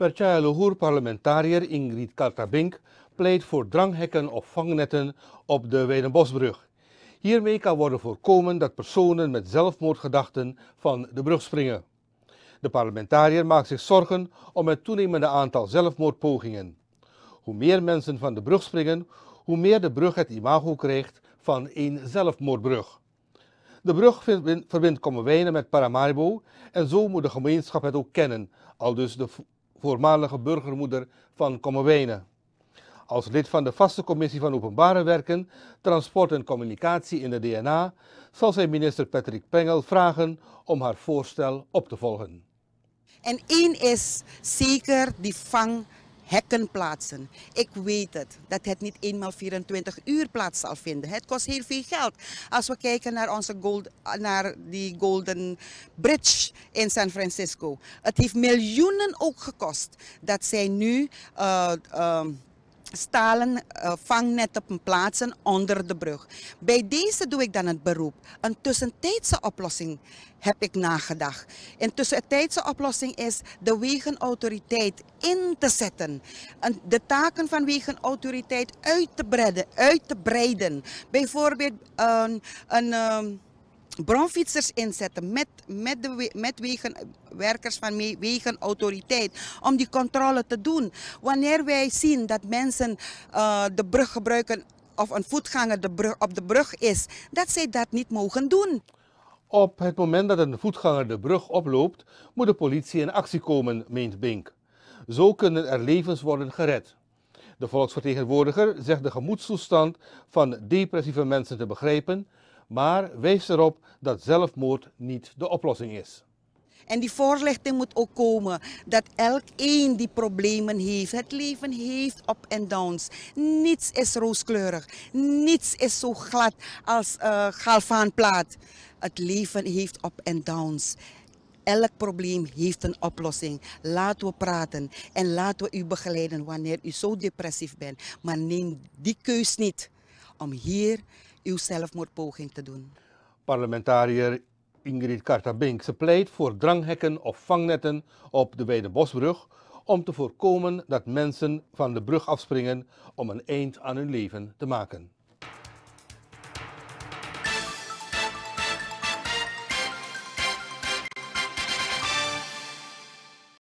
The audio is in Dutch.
Partij Lohoer parlementariër Ingrid Kaltabink pleit voor dranghekken of vangnetten op de Weidenbosbrug. Hiermee kan worden voorkomen dat personen met zelfmoordgedachten van de brug springen. De parlementariër maakt zich zorgen om het toenemende aantal zelfmoordpogingen. Hoe meer mensen van de brug springen, hoe meer de brug het imago krijgt van een zelfmoordbrug. De brug verbindt Kommerwijnen met Paramaribo en zo moet de gemeenschap het ook kennen, Al dus de voormalige burgermoeder van Kommerwijnen. Als lid van de vaste commissie van Openbare Werken, Transport en Communicatie in de DNA zal zij minister Patrick Pengel vragen om haar voorstel op te volgen. En één is zeker die vang hekken plaatsen. Ik weet het, dat het niet eenmaal 24 uur plaats zal vinden. Het kost heel veel geld. Als we kijken naar, onze gold, naar die Golden Bridge in San Francisco. Het heeft miljoenen ook gekost dat zij nu... Eh, eh, stalen uh, eh, vangnetten plaatsen onder de brug. Bij deze doe ik dan het beroep. Een tussentijdse oplossing heb ik nagedacht. Een tussentijdse oplossing is de wegenautoriteit in te zetten. En de taken van wegenautoriteit uit te breiden. Uit te breiden. Bijvoorbeeld een... Ehm, bronfietsers inzetten met, met, de, met werkers van wegenautoriteit om die controle te doen. Wanneer wij zien dat mensen eh, de brug gebruiken of een voetganger de brug, op de brug is, dat zij dat niet mogen doen. Op het moment dat een voetganger de brug oploopt, moet de politie in actie komen, meent Bink. Zo kunnen er levens worden gered. De volksvertegenwoordiger zegt de gemoedstoestand van depressieve mensen te begrijpen maar wees erop dat zelfmoord niet de oplossing is. En die voorlichting moet ook komen dat elk een die problemen heeft. Het leven heeft op en downs. Niets is rooskleurig. Niets is zo glad als uh, galvaanplaat. Het leven heeft op en downs. Elk probleem heeft een oplossing. Laten we praten en laten we u begeleiden wanneer u zo depressief bent. Maar neem die keus niet om hier uw zelfmoordpoging te doen. Parlementariër Ingrid Kartabink, ze pleit voor dranghekken of vangnetten op de Bosbrug om te voorkomen dat mensen van de brug afspringen om een eind aan hun leven te maken.